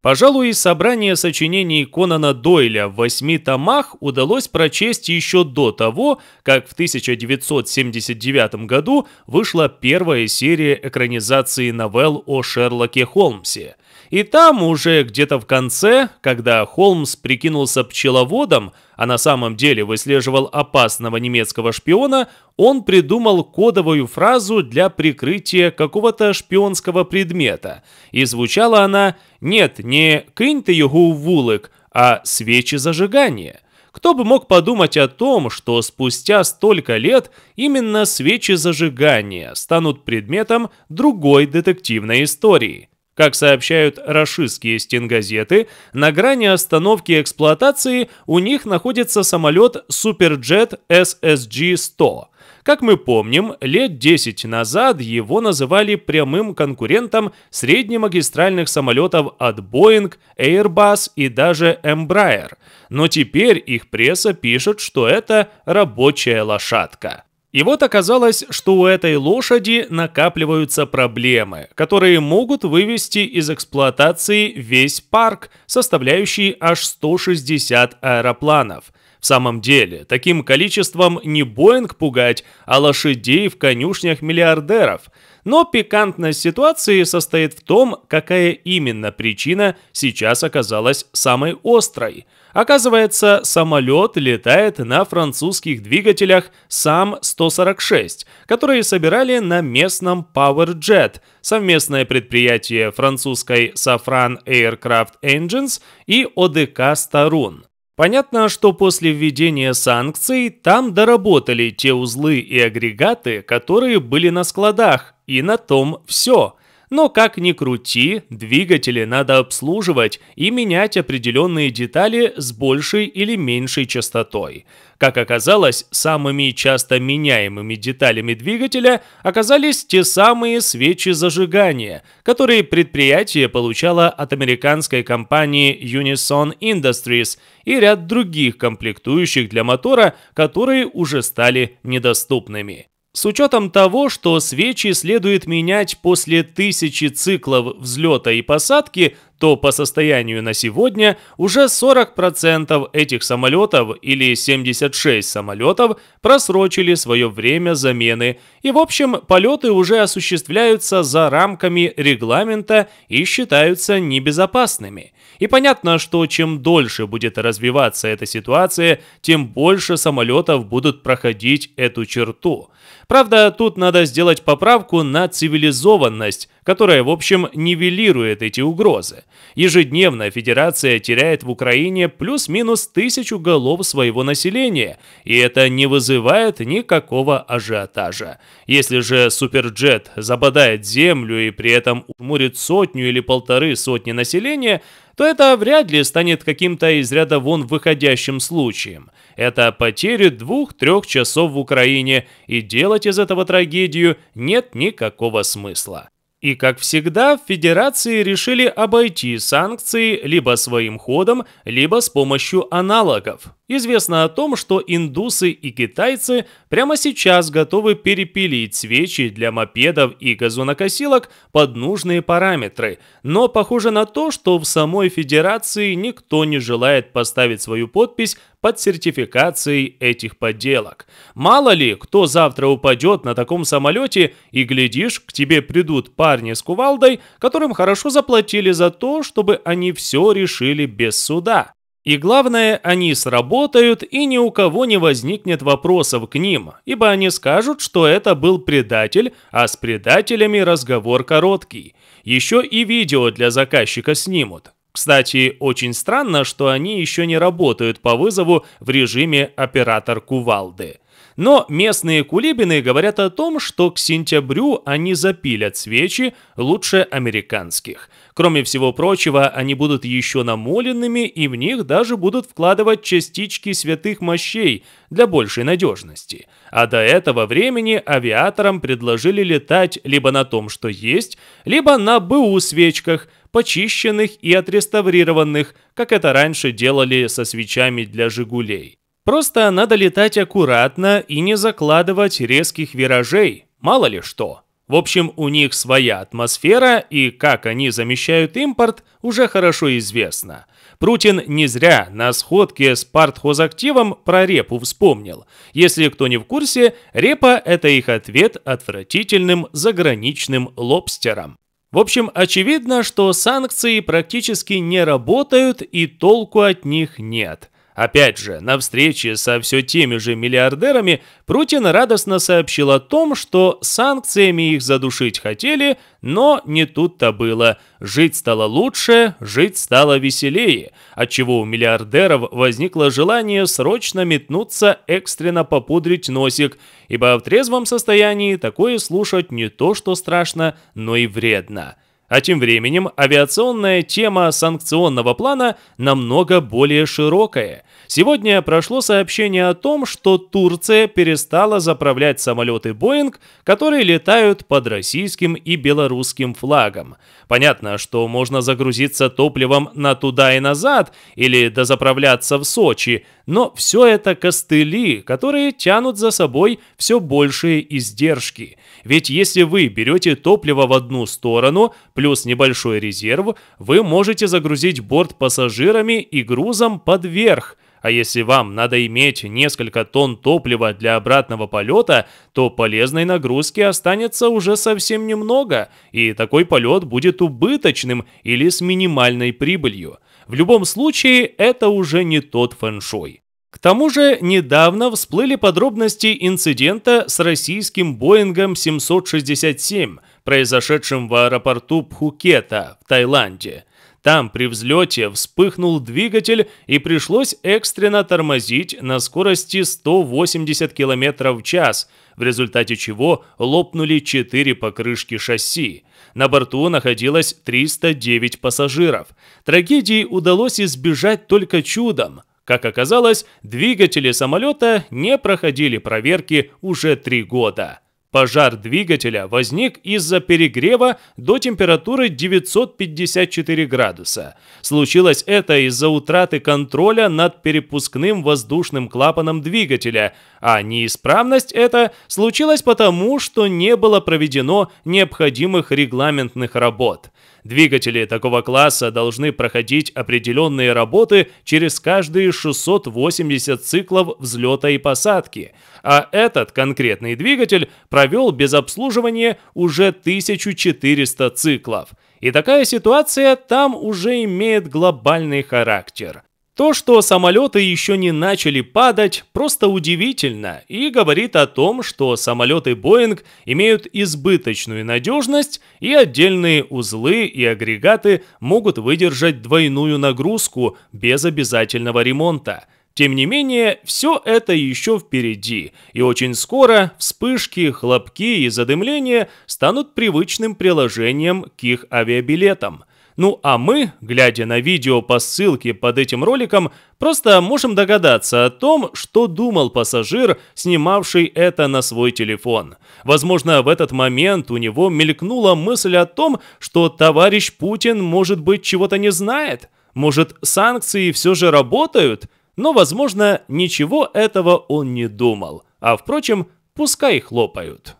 Пожалуй, собрание сочинений Конана Дойля в восьми томах удалось прочесть еще до того, как в 1979 году вышла первая серия экранизации новелл о Шерлоке Холмсе – и там уже где-то в конце, когда Холмс прикинулся пчеловодом, а на самом деле выслеживал опасного немецкого шпиона, он придумал кодовую фразу для прикрытия какого-то шпионского предмета. И звучала она «Нет, не «кинь ты его в вулык», а «свечи зажигания». Кто бы мог подумать о том, что спустя столько лет именно свечи зажигания станут предметом другой детективной истории – как сообщают рашистские стенгазеты, на грани остановки эксплуатации у них находится самолет Суперджет SSG-100. Как мы помним, лет 10 назад его называли прямым конкурентом среднемагистральных самолетов от Boeing, Airbus и даже Embraer. Но теперь их пресса пишет, что это рабочая лошадка. И вот оказалось, что у этой лошади накапливаются проблемы, которые могут вывести из эксплуатации весь парк, составляющий аж 160 аэропланов – в самом деле, таким количеством не Боинг пугать, а лошадей в конюшнях миллиардеров. Но пикантность ситуации состоит в том, какая именно причина сейчас оказалась самой острой. Оказывается, самолет летает на французских двигателях САМ-146, которые собирали на местном PowerJet, совместное предприятие французской Safran Aircraft Engines и ОДК «Старун». Понятно, что после введения санкций там доработали те узлы и агрегаты, которые были на складах, и на том все. Но как ни крути, двигатели надо обслуживать и менять определенные детали с большей или меньшей частотой – как оказалось, самыми часто меняемыми деталями двигателя оказались те самые свечи зажигания, которые предприятие получало от американской компании Unison Industries и ряд других комплектующих для мотора, которые уже стали недоступными. С учетом того, что свечи следует менять после тысячи циклов взлета и посадки, то по состоянию на сегодня уже 40% этих самолетов или 76 самолетов просрочили свое время замены, и в общем полеты уже осуществляются за рамками регламента и считаются небезопасными – и понятно, что чем дольше будет развиваться эта ситуация, тем больше самолетов будут проходить эту черту. Правда, тут надо сделать поправку на цивилизованность, которая, в общем, нивелирует эти угрозы. Ежедневно Федерация теряет в Украине плюс-минус тысячу голов своего населения, и это не вызывает никакого ажиотажа. Если же суперджет забодает землю и при этом уморит сотню или полторы сотни населения – то это вряд ли станет каким-то из ряда вон выходящим случаем. Это потери двух-трех часов в Украине, и делать из этого трагедию нет никакого смысла. И, как всегда, в Федерации решили обойти санкции либо своим ходом, либо с помощью аналогов. Известно о том, что индусы и китайцы прямо сейчас готовы перепилить свечи для мопедов и газонокосилок под нужные параметры, но похоже на то, что в самой Федерации никто не желает поставить свою подпись под сертификацией этих подделок. Мало ли, кто завтра упадет на таком самолете, и глядишь, к тебе придут парни с кувалдой, которым хорошо заплатили за то, чтобы они все решили без суда. И главное, они сработают, и ни у кого не возникнет вопросов к ним, ибо они скажут, что это был предатель, а с предателями разговор короткий. Еще и видео для заказчика снимут. Кстати, очень странно, что они еще не работают по вызову в режиме «Оператор кувалды». Но местные кулибины говорят о том, что к сентябрю они запилят свечи лучше американских. Кроме всего прочего, они будут еще намоленными и в них даже будут вкладывать частички святых мощей для большей надежности. А до этого времени авиаторам предложили летать либо на том, что есть, либо на БУ-свечках – почищенных и отреставрированных, как это раньше делали со свечами для «Жигулей». Просто надо летать аккуратно и не закладывать резких виражей, мало ли что. В общем, у них своя атмосфера, и как они замещают импорт, уже хорошо известно. Прутин не зря на сходке с партхозактивом про репу вспомнил. Если кто не в курсе, репа – это их ответ отвратительным заграничным лобстерам. В общем, очевидно, что санкции практически не работают и толку от них нет – Опять же, на встрече со все теми же миллиардерами Прутин радостно сообщил о том, что санкциями их задушить хотели, но не тут-то было. Жить стало лучше, жить стало веселее, отчего у миллиардеров возникло желание срочно метнуться экстренно попудрить носик, ибо в трезвом состоянии такое слушать не то что страшно, но и вредно. А тем временем авиационная тема санкционного плана намного более широкая. Сегодня прошло сообщение о том, что Турция перестала заправлять самолеты «Боинг», которые летают под российским и белорусским флагом. Понятно, что можно загрузиться топливом на туда и назад или дозаправляться в Сочи, но все это костыли, которые тянут за собой все большие издержки – ведь если вы берете топливо в одну сторону, плюс небольшой резерв, вы можете загрузить борт пассажирами и грузом под верх а если вам надо иметь несколько тонн топлива для обратного полета, то полезной нагрузки останется уже совсем немного, и такой полет будет убыточным или с минимальной прибылью. В любом случае, это уже не тот фэншуй. К тому же недавно всплыли подробности инцидента с российским Боингом 767, произошедшим в аэропорту Пхукета в Таиланде. Там при взлете вспыхнул двигатель и пришлось экстренно тормозить на скорости 180 км в час, в результате чего лопнули 4 покрышки шасси. На борту находилось 309 пассажиров. Трагедии удалось избежать только чудом. Как оказалось, двигатели самолета не проходили проверки уже три года. Пожар двигателя возник из-за перегрева до температуры 954 градуса. Случилось это из-за утраты контроля над перепускным воздушным клапаном двигателя, а неисправность эта случилась потому, что не было проведено необходимых регламентных работ – Двигатели такого класса должны проходить определенные работы через каждые 680 циклов взлета и посадки, а этот конкретный двигатель провел без обслуживания уже 1400 циклов. И такая ситуация там уже имеет глобальный характер. То, что самолеты еще не начали падать, просто удивительно и говорит о том, что самолеты Боинг имеют избыточную надежность и отдельные узлы и агрегаты могут выдержать двойную нагрузку без обязательного ремонта. Тем не менее, все это еще впереди, и очень скоро вспышки, хлопки и задымление станут привычным приложением к их авиабилетам – ну а мы, глядя на видео по ссылке под этим роликом, просто можем догадаться о том, что думал пассажир, снимавший это на свой телефон. Возможно, в этот момент у него мелькнула мысль о том, что товарищ Путин, может быть, чего-то не знает? Может, санкции все же работают? Но, возможно, ничего этого он не думал. А, впрочем, пускай хлопают.